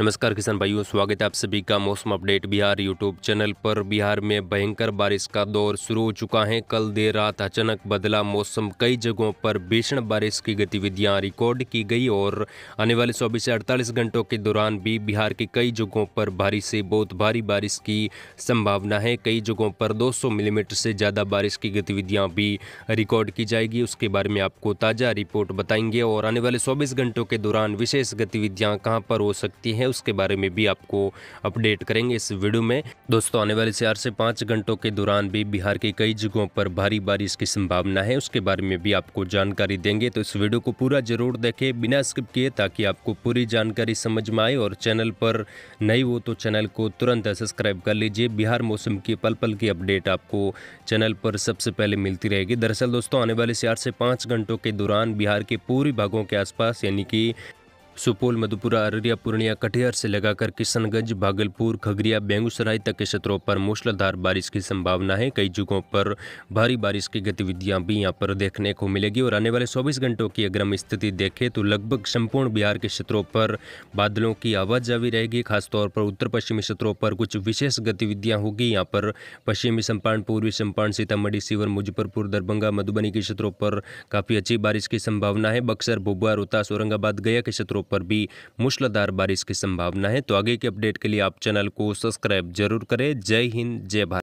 नमस्कार किसान भाइयों स्वागत है आप सभी का मौसम अपडेट बिहार यूट्यूब चैनल पर बिहार में भयंकर बारिश का दौर शुरू हो चुका है कल देर रात अचानक बदला मौसम कई जगहों पर भीषण बारिश की गतिविधियां रिकॉर्ड की गई और आने वाले चौबीस से अड़तालीस घंटों के दौरान भी बिहार के कई जगहों पर भारी से बहुत भारी बारिश की संभावना है कई जगहों पर दो मिलीमीटर mm से ज़्यादा बारिश की गतिविधियाँ भी रिकॉर्ड की जाएगी उसके बारे में आपको ताज़ा रिपोर्ट बताएंगे और आने वाले चौबीस घंटों के दौरान विशेष गतिविधियाँ कहाँ पर हो सकती हैं है उसके बारे में भी आपको अपडेट करेंगे इस वीडियो में दोस्तों आने वाले चार से पाँच घंटों के दौरान भी बिहार के कई जगहों पर भारी बारिश की संभावना है उसके बारे में भी आपको जानकारी देंगे तो इस वीडियो को पूरा जरूर देखें बिना स्किप किए ताकि आपको पूरी जानकारी समझ में आए और चैनल पर नई हो तो चैनल को तुरंत सब्सक्राइब कर लीजिए बिहार मौसम की पल पल की अपडेट आपको चैनल पर सबसे पहले मिलती रहेगी दरअसल दोस्तों आने वाले चार से पाँच घंटों के दौरान बिहार के पूरी भागों के आसपास यानी कि सुपौल मधुपुरा अररिया पूर्णिया कटिहार से लगाकर किशनगंज भागलपुर खगड़िया बेगूसराय तक के क्षेत्रों पर मूसलाधार बारिश की संभावना है कई जगहों पर भारी बारिश की गतिविधियां भी यहां पर देखने को मिलेगी और आने वाले 24 घंटों की अगर हम स्थिति देखें तो लगभग संपूर्ण बिहार के क्षेत्रों पर बादलों की आवाजावी रहेगी खासतौर पर उत्तर पश्चिमी क्षेत्रों पर कुछ विशेष गतिविधियाँ होगी यहाँ पर पश्चिमी चंपारण पूर्वी चंपारण सीतामढ़ी सीवर मुजफ्फरपुर दरभंगा मधुबनी के क्षेत्रों पर काफ़ी अच्छी बारिश की संभावना है बक्सर भुबुआ रोहतास औरंगाबाद गया के क्षेत्रों पर भी मूसलाधार बारिश की संभावना है तो आगे की अपडेट के लिए आप चैनल को सब्सक्राइब जरूर करें जय हिंद जय भारत